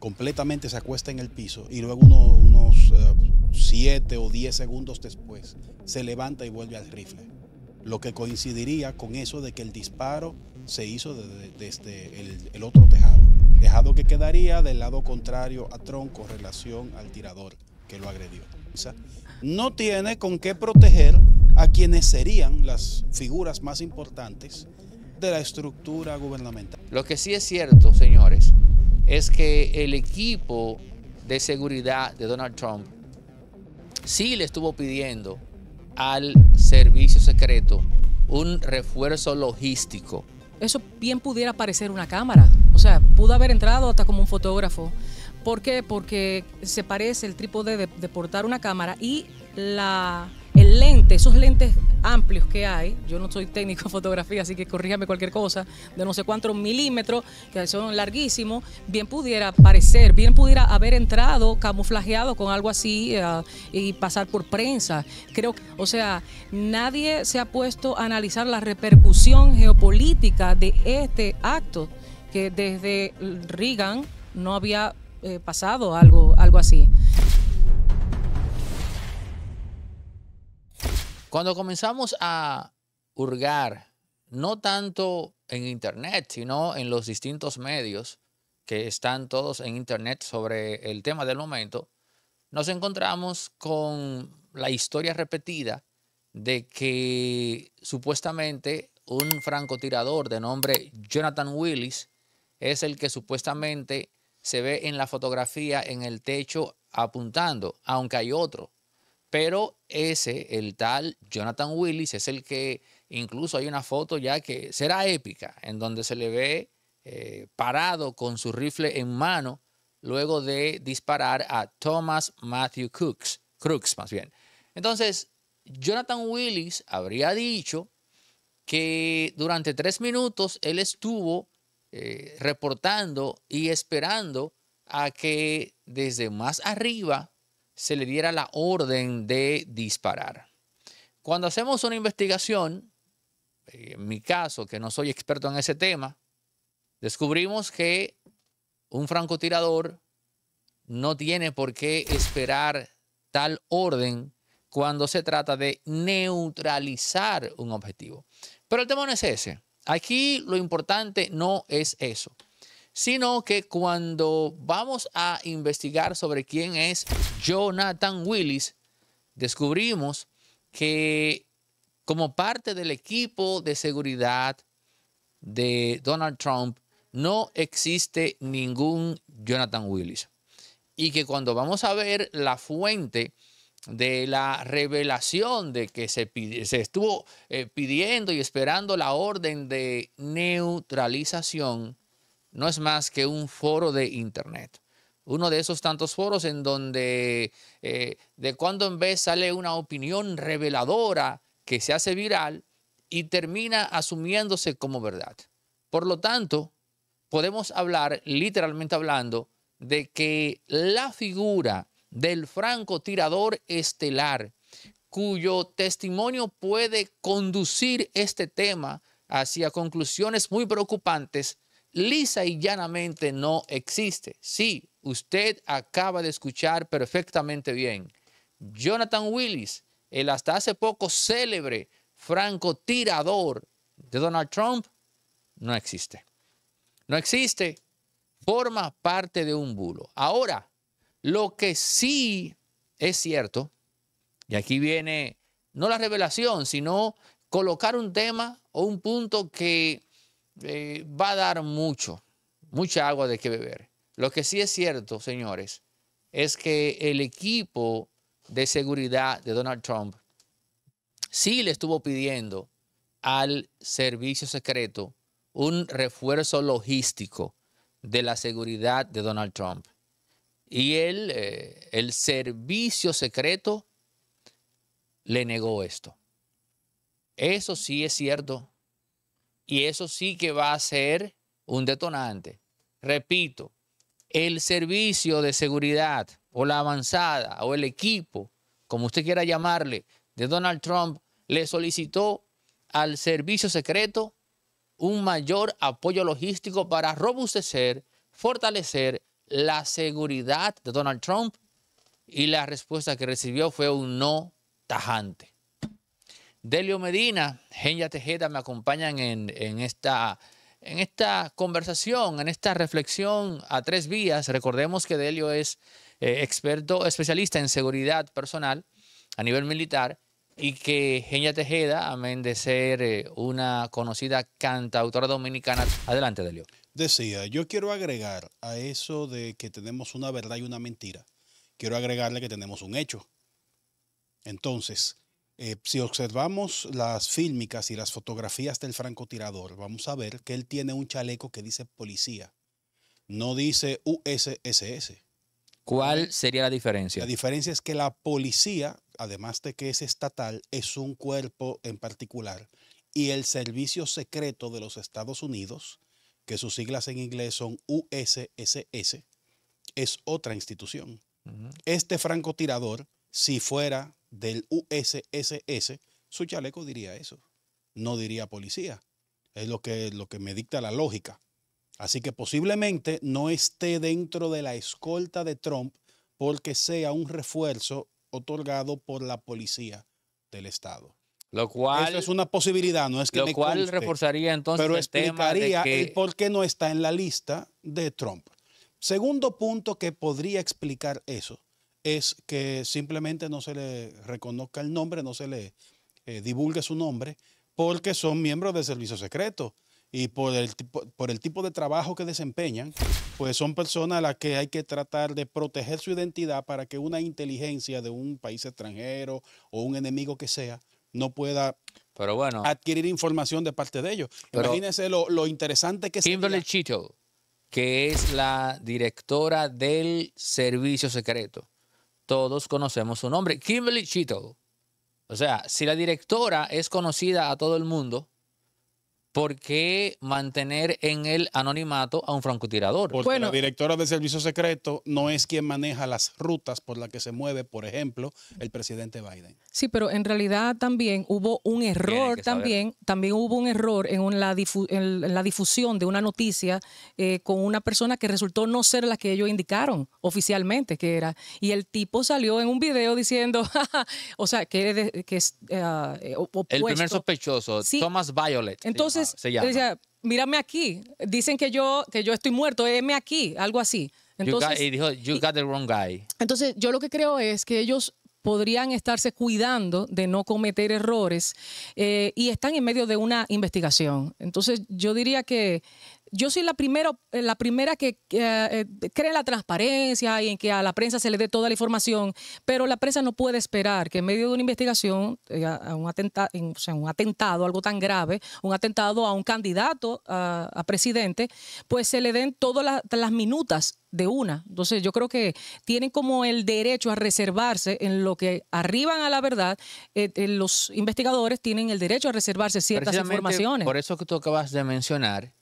completamente se acuesta en el piso y luego unos 7 eh, o 10 segundos después se levanta y vuelve al rifle. Lo que coincidiría con eso de que el disparo se hizo desde, este, el, otro tejado. Tejado que quedaría del lado contrario a tronco... ...en relación al tirador que lo agredió. no tiene con qué proteger a quienes serían las figuras más importantes de la estructura gubernamental. Lo que sí es cierto, señores, es que el equipo de seguridad de Donald Trump sí le estuvo pidiendo al servicio secreto un refuerzo logístico. Eso bien pudiera parecer una cámara, o sea, pudo haber entrado hasta como un fotógrafo. ¿Por qué? Porque se parece el trípode de, de portar una cámara y la el lente, esos lentes amplios que hay, yo no soy técnico de fotografía, así que corríjame cualquier cosa, de no sé cuántos milímetros, que son larguísimos, bien pudiera parecer, bien pudiera haber entrado camuflajeado con algo así eh, y pasar por prensa. Creo que, o sea, nadie se ha puesto a analizar la repercusión geopolítica de este acto, que desde Reagan no había eh, pasado algo, algo así. Cuando comenzamos a hurgar, no tanto en Internet, sino en los distintos medios que están todos en Internet sobre el tema del momento, nos encontramos con la historia repetida de que supuestamente un francotirador de nombre Jonathan Willis es el que supuestamente se ve en la fotografía en el techo apuntando, aunque hay otro pero ese, el tal Jonathan Willis, es el que incluso hay una foto ya que será épica, en donde se le ve eh, parado con su rifle en mano luego de disparar a Thomas Matthew Cooks, Crooks más bien. Entonces, Jonathan Willis habría dicho que durante tres minutos él estuvo eh, reportando y esperando a que desde más arriba se le diera la orden de disparar. Cuando hacemos una investigación, eh, en mi caso, que no soy experto en ese tema, descubrimos que un francotirador no tiene por qué esperar tal orden cuando se trata de neutralizar un objetivo. Pero el tema no es ese. Aquí lo importante no es eso sino que cuando vamos a investigar sobre quién es Jonathan Willis, descubrimos que como parte del equipo de seguridad de Donald Trump, no existe ningún Jonathan Willis. Y que cuando vamos a ver la fuente de la revelación de que se, estuvo eh, pidiendo y esperando la orden de neutralización no es más que un foro de Internet. Uno de esos tantos foros en donde eh, de cuando en vez sale una opinión reveladora que se hace viral y termina asumiéndose como verdad. Por lo tanto, podemos hablar, literalmente hablando, de que la figura del francotirador estelar, cuyo testimonio puede conducir este tema hacia conclusiones muy preocupantes, lisa y llanamente no existe. Sí, usted acaba de escuchar perfectamente bien. Jonathan Willis, el hasta hace poco célebre francotirador de Donald Trump, no existe. No existe. Forma parte de un bulo. Ahora, lo que sí es cierto, y aquí viene no la revelación, sino colocar un tema o un punto que eh, va a dar mucho, mucha agua de que beber. Lo que sí es cierto, señores, es que el equipo de seguridad de Donald Trump sí le estuvo pidiendo al servicio secreto un refuerzo logístico de la seguridad de Donald Trump. Y él, eh, el servicio secreto le negó esto. Eso sí es cierto, y eso sí que va a ser un detonante. Repito, el servicio de seguridad o la avanzada o el equipo, como usted quiera llamarle, de Donald Trump, le solicitó al servicio secreto un mayor apoyo logístico para robustecer, fortalecer la seguridad de Donald Trump y la respuesta que recibió fue un no tajante. Delio Medina, Genia Tejeda me acompañan en, esta, en esta conversación, en esta reflexión a tres vías. Recordemos que Delio es eh, experto especialista en seguridad personal a nivel militar y que Genia Tejeda, amén de ser eh, una conocida cantautora dominicana. Adelante, Delio. Decía, yo quiero agregar a eso de que tenemos una verdad y una mentira. Quiero agregarle que tenemos un hecho. Entonces, eh, si observamos las fílmicas y las fotografías del francotirador, vamos a ver que él tiene un chaleco que dice policía, no dice USSS. ¿Cuál sería la diferencia? La diferencia es que la policía, además de que es estatal, es un cuerpo en particular y el servicio secreto de los Estados Unidos, que sus siglas en inglés son USSS, es otra institución. Este francotirador si fuera del USSS, su chaleco diría eso. No diría policía. Es lo que, lo que me dicta la lógica. Así que posiblemente no esté dentro de la escolta de Trump porque sea un refuerzo otorgado por la policía del Estado. Lo cual. Eso es una posibilidad, no es que. Lo cual reforzaría entonces. Pero el tema de que... el por qué no está en la lista de Trump. Segundo punto que podría explicar eso es que simplemente no se le reconozca el nombre, no se le eh, divulgue su nombre, porque son miembros del servicio secreto y por el, tipo, por el tipo de trabajo que desempeñan, pues son personas a las que hay que tratar de proteger su identidad para que una inteligencia de un país extranjero o un enemigo que sea no pueda adquirir información de parte de ellos. Imagínense lo, interesante que Kimberly que es la directora del servicio secreto, todos conocemos su nombre, Kimberly Chito. O sea, si la directora es conocida a todo el mundo, ¿Por qué mantener en el anonimato a un francotirador? Porque bueno, la directora del Servicio Secreto no es quien maneja las rutas por las que se mueve, por ejemplo, el presidente Biden. Sí, pero en realidad también hubo un error, también, también hubo un error en, la, difusión de una noticia eh, con una persona que resultó no ser la que ellos indicaron oficialmente que era. Y el tipo salió en un video diciendo, o sea, que, que es... opuesto. Eh, eh, el primer sospechoso, Thomas Violet. Entonces, se llama. decía, mírame aquí, dicen que yo, que yo estoy muerto, me aquí, algo así. Entonces, y dijo, you got the wrong guy. Entonces, yo lo que creo es que ellos podrían estarse cuidando de no cometer errores eh, y están en medio de una investigación. Entonces, yo diría que yo soy la primera, eh, la primera que eh, cree en la transparencia y en que a la prensa se le dé toda la información, pero la prensa no puede esperar que en medio de una investigación, eh, un, o sea, un atentado, algo tan grave, un atentado a un candidato a, presidente, pues se le den todas las minutas de una. Entonces yo creo que tienen como el derecho a reservarse en lo que arriban a la verdad, los investigadores tienen el derecho a reservarse ciertas informaciones. Por eso que tú acabas de mencionar,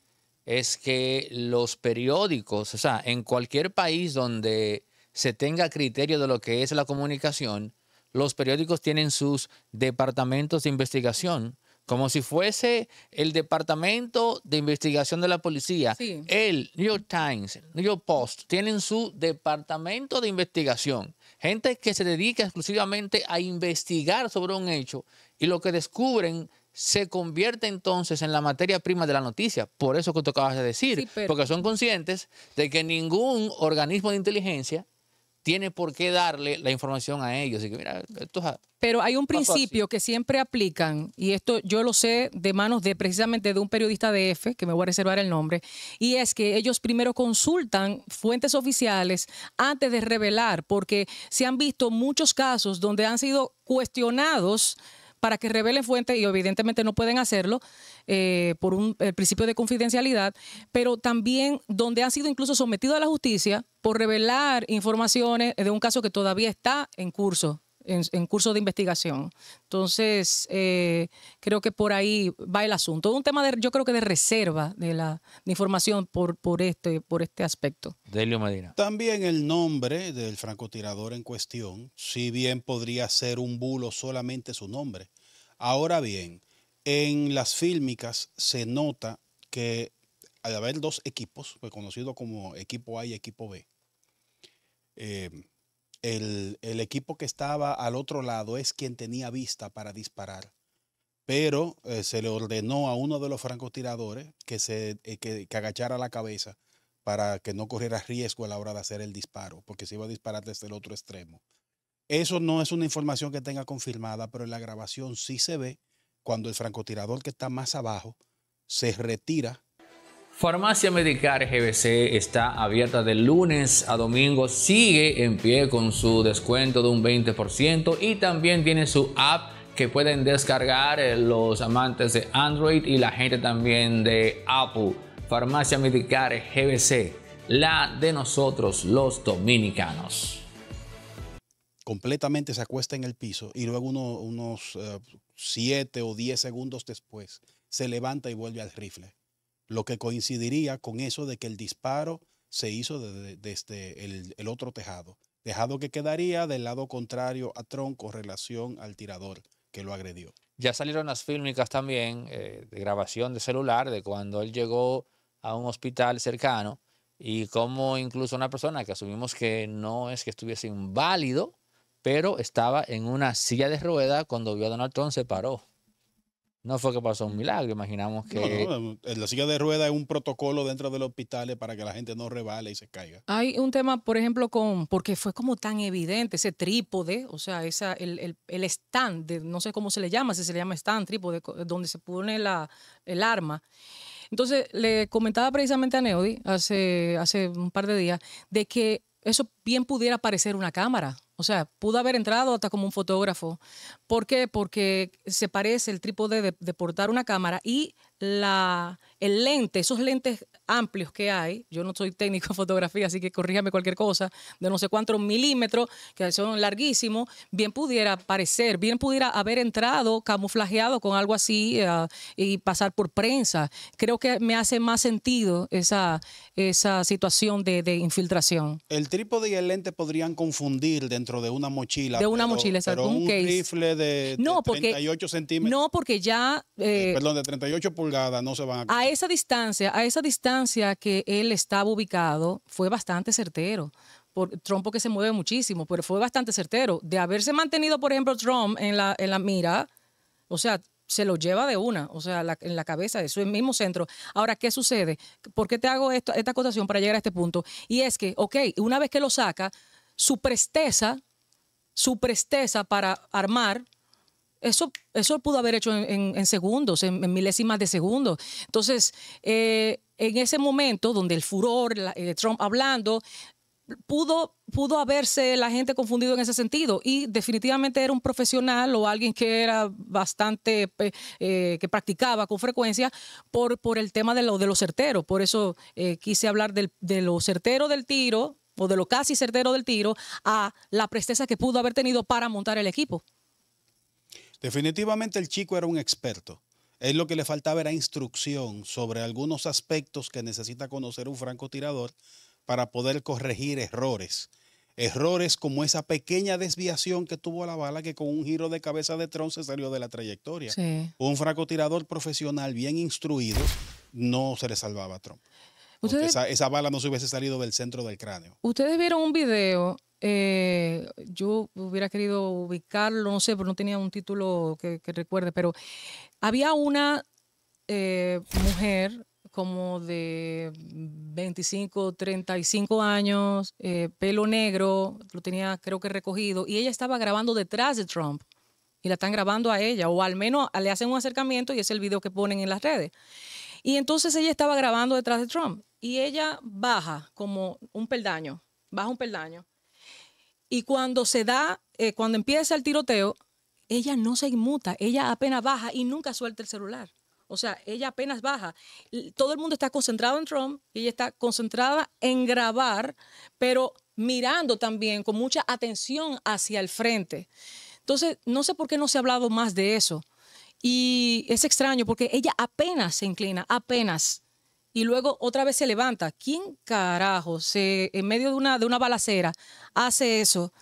es que los periódicos, o sea, en cualquier país donde se tenga criterio de lo que es la comunicación, los periódicos tienen sus departamentos de investigación, como si fuese el departamento de investigación de la policía. El New York Times, New York Post, tienen su departamento de investigación. Gente que se dedica exclusivamente a investigar sobre un hecho y lo que descubren se convierte entonces en la materia prima de la noticia. Por eso que tú acabas de decir, porque son conscientes de que ningún organismo de inteligencia tiene por qué darle la información a ellos. Pero hay un principio que siempre aplican, y esto yo lo sé de manos de precisamente de un periodista de F, que me voy a reservar el nombre, y es que ellos primero consultan fuentes oficiales antes de revelar, porque se han visto muchos casos donde han sido cuestionados para que revelen fuentes y evidentemente no pueden hacerlo eh, por un el eh, principio de confidencialidad, pero también donde han sido incluso sometidos a la justicia por revelar informaciones de un caso que todavía está en curso en, curso de investigación. Entonces, eh, creo que por ahí va el asunto. Un tema, de, yo creo que de reserva de la información por, por, este, por este aspecto. Delio Medina. También el nombre del francotirador en cuestión, si bien podría ser un bulo solamente su nombre. Ahora bien, en las fílmicas se nota que al haber dos equipos, pues conocidos como equipo A y equipo B, eh, el, equipo que estaba al otro lado es quien tenía vista para disparar. Pero eh, se le ordenó a uno de los francotiradores que, se, eh, que agachara la cabeza para que no corriera riesgo a la hora de hacer el disparo, porque se iba a disparar desde el otro extremo. Eso no es una información que tenga confirmada, pero en la grabación sí se ve cuando el francotirador que está más abajo se retira Farmacia Medicar GBC está abierta de lunes a domingo, sigue en pie con su descuento de un 20% y también tiene su app que pueden descargar eh, los amantes de Android y la gente también de Apple. Farmacia Medicar GBC, la de nosotros los dominicanos. Completamente se acuesta en el piso y luego unos 7 eh, o 10 segundos después se levanta y vuelve al rifle lo que coincidiría con eso de que el disparo se hizo desde, este, el, otro tejado, tejado que quedaría del lado contrario a Tron con relación al tirador que lo agredió. Ya salieron las fílmicas también eh, de grabación de celular de cuando él llegó a un hospital cercano y como incluso una persona que asumimos que no es que estuviese inválido, pero estaba en una silla de rueda cuando vio a Donald Trump se paró. No fue que pasó un milagro, imaginamos que... la silla de rueda es un protocolo dentro de los hospitales para que la gente no rebale y se caiga. Hay un tema, por ejemplo, con porque fue como tan evidente ese trípode, o sea, esa, el, el, el stand, no sé cómo se le llama, si se le llama stand, trípode, donde se pone el arma. Entonces, le comentaba precisamente a Neody hace, hace un par de días de que eso bien pudiera parecer una cámara, o sea, pudo haber entrado hasta como un fotógrafo. ¿Por qué? Porque se parece el trípode de, de portar una cámara y la, el lente, esos lentes amplios que hay, yo no soy técnico de fotografía, así que corríjame cualquier cosa, de no sé cuántos milímetros, que son larguísimos, bien pudiera parecer, bien pudiera haber entrado camuflajeado con algo así ah, y pasar por prensa. Creo que me hace más sentido esa, esa situación de, infiltración. El trípode y el lente podrían confundir dentro de una mochila. De una mochila, exacto. Un, rifle de, no, 38 centímetros. No, porque ya... Eh, eh, perdón, de 38 pulgadas a... esa distancia, a esa distancia que él estaba ubicado, fue bastante certero. Por, Trump que se mueve muchísimo, pero fue bastante certero. De haberse mantenido, por ejemplo, Trump en la, mira, o sea, se lo lleva de una, o sea, en la cabeza, eso es mismo centro. Ahora, ¿qué sucede? ¿Por qué te hago esta acotación para llegar a este punto? Y es que, ok, una vez que lo saca, su presteza, su presteza para armar eso, eso pudo haber hecho en, segundos, en, milésimas de segundos. Entonces, eh, en ese momento donde el furor, eh, Trump hablando, pudo, pudo haberse la gente confundido en ese sentido y definitivamente era un profesional o alguien que era bastante, eh, que practicaba con frecuencia por, por el tema de lo, de los certero. Por eso quise hablar de lo certero del tiro o de lo casi certero del tiro a la presteza que pudo haber tenido para montar el equipo. Definitivamente el chico era un experto. Él lo que le faltaba era instrucción sobre algunos aspectos que necesita conocer un francotirador para poder corregir errores. Errores como esa pequeña desviación que tuvo la bala que con un giro de cabeza de Trump se salió de la trayectoria. Un francotirador profesional bien instruido no se le salvaba a Trump. esa, bala no se hubiese salido del centro del cráneo. Ustedes vieron un video eh, yo hubiera querido ubicarlo, no sé, pero no tenía un título que, recuerde, pero había una eh, mujer como de 25, 35 años, eh, pelo negro, lo tenía creo que recogido, y ella estaba grabando detrás de Trump. Y la están grabando a ella, o al menos le hacen un acercamiento y es el video que ponen en las redes. Y entonces ella estaba grabando detrás de Trump y ella baja como un peldaño, baja un peldaño y cuando se da, eh, cuando empieza el tiroteo, ella no se inmuta, ella apenas baja y nunca suelta el celular. O sea, ella apenas baja. Todo el mundo está concentrado en Trump y ella está concentrada en grabar, pero mirando también con mucha atención hacia el frente. Entonces, no sé por qué no se ha hablado más de eso. Y es extraño porque ella apenas se inclina, apenas y luego otra vez se levanta. ¿Quién carajo se, en medio de una, de una balacera hace eso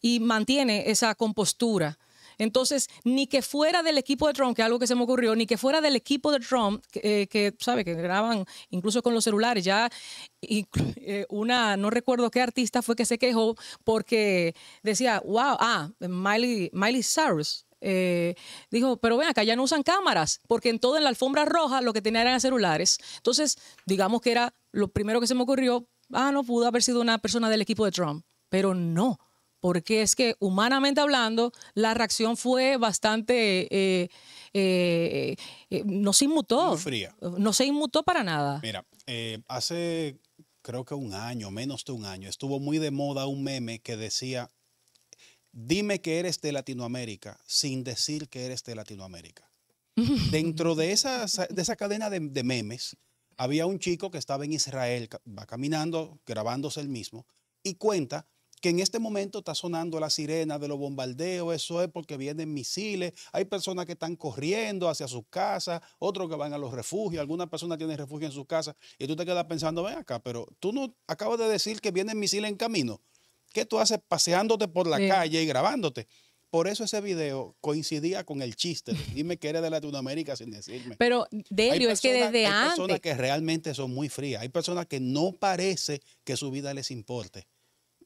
y mantiene esa compostura? Entonces, ni que fuera del equipo de Trump, que es algo que se me ocurrió, ni que fuera del equipo de Trump, que, eh, sabe, que graban incluso con los celulares, ya y, eh, una, no recuerdo qué artista fue que se quejó porque decía, wow, ah, Miley, Miley Cyrus, eh, dijo, pero ven acá, ya no usan cámaras, porque en toda en la alfombra roja lo que tenían eran celulares. Entonces, digamos que era lo primero que se me ocurrió, ah, no, pudo haber sido una persona del equipo de Trump, pero no, porque es que humanamente hablando, la reacción fue bastante... Eh, eh, no se inmutó. fría. No se inmutó para nada. Mira, hace creo que un año, menos de un año, estuvo muy de moda un meme que decía dime que eres de Latinoamérica sin decir que eres de Latinoamérica. Dentro de esa, de esa cadena de, memes, había un chico que estaba en Israel, va caminando, grabándose el mismo, y cuenta que en este momento está sonando la sirena de los bombardeos, eso es porque vienen misiles, hay personas que están corriendo hacia sus casas, otros que van a los refugios, alguna persona tiene refugio en su casa, y tú te quedas pensando, ven acá, pero tú no acabas de decir que vienen misiles en camino. ¿Qué tú haces paseándote por la calle y grabándote? Por eso ese video coincidía con el chiste. Dime que eres de Latinoamérica sin decirme. Pero, Delio, es que desde antes. Hay personas que realmente son muy frías. Hay personas que no parece que su vida les importe.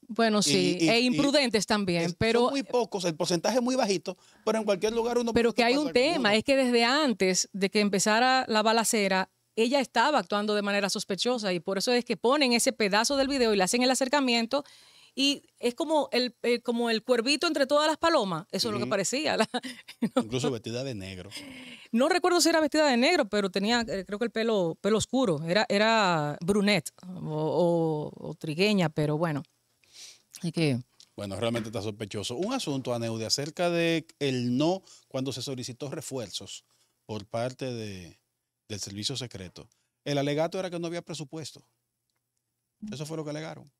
Bueno, sí, e imprudentes también, pero... Son muy pocos, el porcentaje es muy bajito, pero en cualquier lugar uno... Pero que hay un tema, es que desde antes de que empezara la balacera, ella estaba actuando de manera sospechosa y por eso es que ponen ese pedazo del video y le hacen el acercamiento y es como el, eh, como el cuervito entre todas las palomas. Eso es lo que parecía. Incluso vestida de negro. No recuerdo si era vestida de negro, pero tenía, eh, creo que el pelo, pelo oscuro. Era, era brunette o, trigueña, pero bueno. que. Bueno, realmente está sospechoso. Un asunto, Aneude, acerca de el no cuando se solicitó refuerzos por parte del servicio secreto. El alegato era que no había presupuesto. Eso fue lo que alegaron.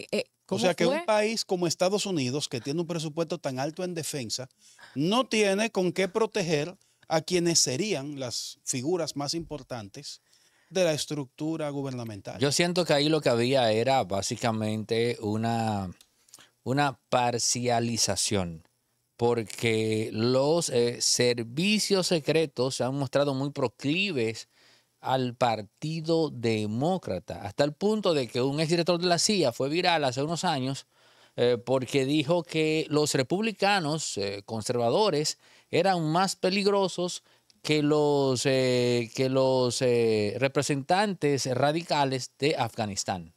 Eh, eh, o sea que un país como Estados Unidos, que tiene un presupuesto tan alto en defensa, no tiene con qué proteger a quienes serían las figuras más importantes de la estructura gubernamental. Yo siento que ahí lo que había era básicamente una, una parcialización, porque los eh, servicios secretos se han mostrado muy proclives al Partido Demócrata, hasta el punto de que un exdirector de la CIA fue viral hace unos años eh, porque dijo que los republicanos eh, conservadores eran más peligrosos que los, eh, que los representantes radicales de Afganistán.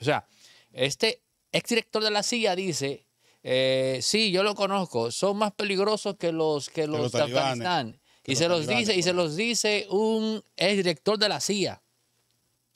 O sea, este exdirector de la CIA dice, sí, yo lo conozco, son más peligrosos que los, que los, de Afganistán. Y se los dice, y se los dice un exdirector de la CIA.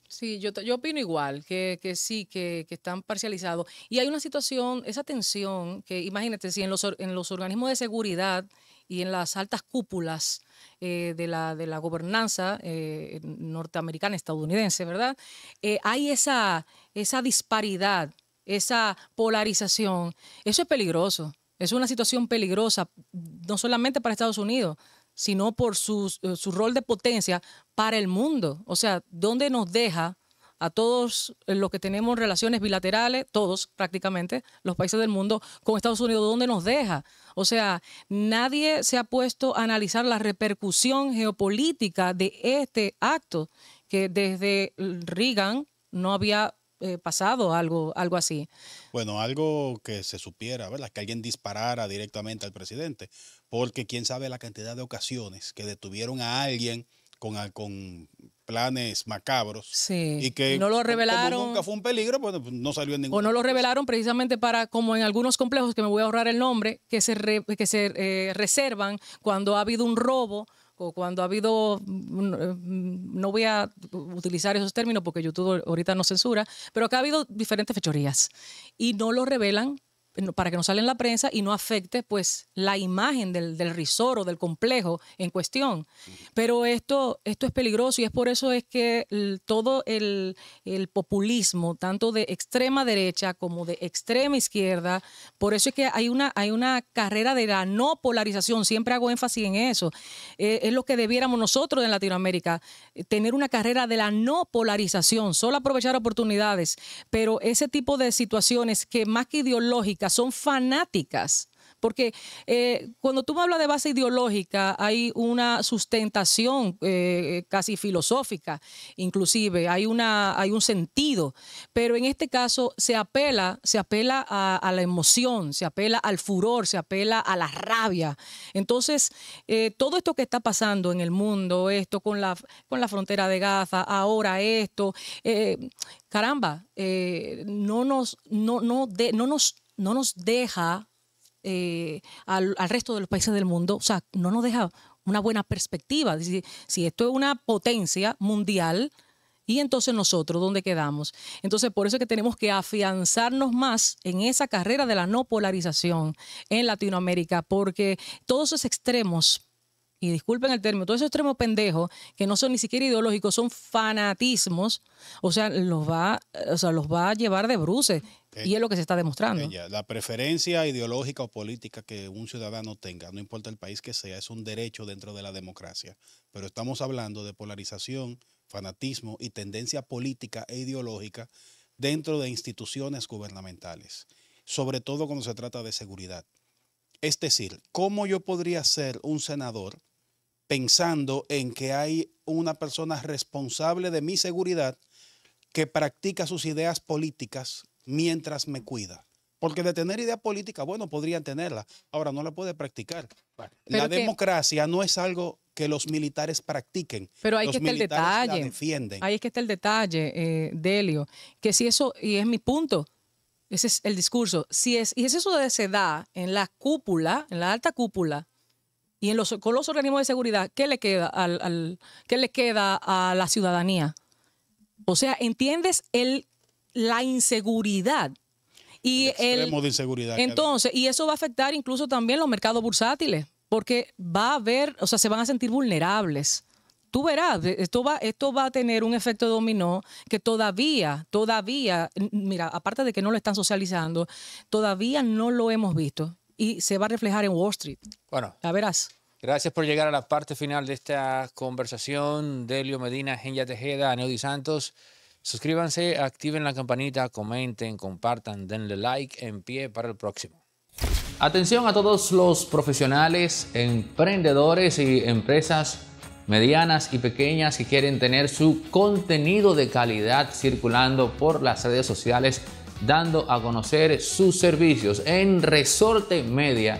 Sí, yo, yo opino igual, que, sí, que, están parcializados. Y hay una situación, esa tensión, que imagínate, si en los, organismos de seguridad y en las altas cúpulas eh, de, la, de la gobernanza eh, norteamericana, estadounidense, ¿verdad? Eh, hay esa, esa disparidad, esa polarización. Eso es peligroso. Es una situación peligrosa, no solamente para Estados Unidos, sino por eh, su rol de potencia para el mundo. O sea, ¿dónde nos deja a todos eh, los que tenemos relaciones bilaterales, todos prácticamente, los países del mundo, con Estados Unidos, ¿dónde nos deja? O sea, nadie se ha puesto a analizar la repercusión geopolítica de este acto, que desde Reagan no había eh, pasado algo, algo así. Bueno, algo que se supiera, ¿verdad? Que alguien disparara directamente al presidente, porque quién sabe la cantidad de ocasiones que detuvieron a alguien con, con planes macabros. Y que no lo revelaron. nunca fue un peligro, pues no salió en ningún. O no lo revelaron precisamente para, como en algunos complejos, que me voy a ahorrar el nombre, que se, que se eh, reservan cuando ha habido un robo cuando ha habido, mm, eh, mm, no voy a utilizar esos términos porque YouTube ahorita no censura, pero acá ha habido diferentes fechorías y no lo revelan para que no salga en la prensa y no afecte pues la imagen del, del o del complejo en cuestión. Pero esto, esto es peligroso y es por eso es que todo el, populismo, tanto de extrema derecha como de extrema izquierda, por eso es que hay una, hay una carrera de la no polarización, siempre hago énfasis en eso, eh, es lo que debiéramos nosotros en Latinoamérica, eh, tener una carrera de la no polarización, solo aprovechar oportunidades, pero ese tipo de situaciones que más que ideológicas, son fanáticas porque eh, cuando tú me hablas de base ideológica, hay una sustentación eh, casi filosófica, inclusive, hay, una, hay un sentido, pero en este caso se apela, se apela a, la emoción, se apela al furor, se apela a la rabia. Entonces, eh, todo esto que está pasando en el mundo, esto con la, con la frontera de Gaza, ahora esto, caramba, no nos, no, no, no nos no nos deja eh, al, resto de los países del mundo, o sea, no nos deja una buena perspectiva. Si, si esto es una potencia mundial, y entonces nosotros, ¿dónde quedamos? Entonces, por eso es que tenemos que afianzarnos más en esa carrera de la no polarización en Latinoamérica, porque todos esos extremos y disculpen el término, todos esos extremos pendejos que no son ni siquiera ideológicos, son fanatismos, o sea, los va, los va a llevar de bruces. y es lo que se está demostrando. la preferencia ideológica o política que un ciudadano tenga, no importa el país que sea, es un derecho dentro de la democracia. Pero estamos hablando de polarización, fanatismo y tendencia política e ideológica dentro de instituciones gubernamentales, sobre todo cuando se trata de seguridad. Es decir, ¿cómo yo podría ser un senador pensando en que hay una persona responsable de mi seguridad que practica sus ideas políticas mientras me cuida. Porque de tener idea política, bueno, podrían tenerla. Ahora no la puede practicar. la democracia no es algo que los militares practiquen. Pero ahí que está el detalle. Ahí es que está el detalle, eh, Delio. Que si eso, y es mi punto, ese es el discurso. Si es, y es eso de se da en la cúpula, en la alta cúpula y con los organismos de seguridad, ¿qué le queda, a la ciudadanía? O sea, ¿entiendes la inseguridad? Y el, de inseguridad. Entonces, y eso va a afectar incluso también los mercados bursátiles, porque va a haber, o sea, se van a sentir vulnerables tú verás, esto va, esto va a tener un efecto dominó que todavía, todavía, mira, aparte de que no lo están socializando, todavía no lo hemos visto y se va a reflejar en Wall Street. Bueno. La verás. Gracias por llegar a la parte final de esta conversación. Delio Medina, Genya Tejeda, Neody Santos. Suscríbanse, activen la campanita, comenten, compartan, denle like en pie para el próximo. Atención a todos los profesionales, emprendedores y empresas medianas y pequeñas que quieren tener su contenido de calidad circulando por las redes sociales, dando a conocer sus servicios en Resorte Media